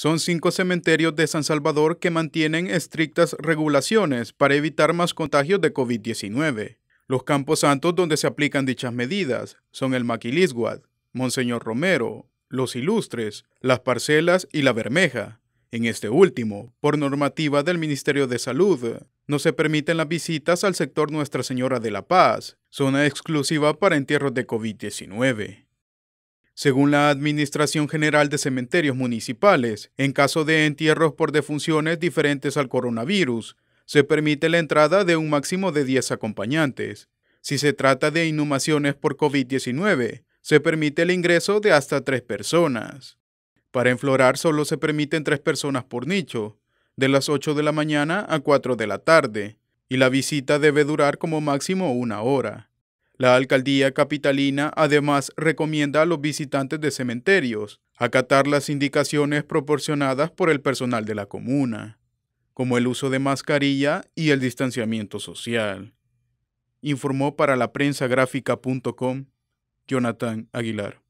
Son cinco cementerios de San Salvador que mantienen estrictas regulaciones para evitar más contagios de COVID-19. Los campos santos donde se aplican dichas medidas son el Maquilisguad, Monseñor Romero, Los Ilustres, Las Parcelas y La Bermeja. En este último, por normativa del Ministerio de Salud, no se permiten las visitas al sector Nuestra Señora de la Paz, zona exclusiva para entierros de COVID-19 según la Administración General de Cementerios Municipales, en caso de entierros por defunciones diferentes al coronavirus, se permite la entrada de un máximo de 10 acompañantes. Si se trata de inhumaciones por COVID-19, se permite el ingreso de hasta 3 personas. Para enflorar solo se permiten 3 personas por nicho, de las 8 de la mañana a 4 de la tarde, y la visita debe durar como máximo una hora. La alcaldía capitalina además recomienda a los visitantes de cementerios acatar las indicaciones proporcionadas por el personal de la comuna, como el uso de mascarilla y el distanciamiento social. Informó para la prensa Jonathan Aguilar.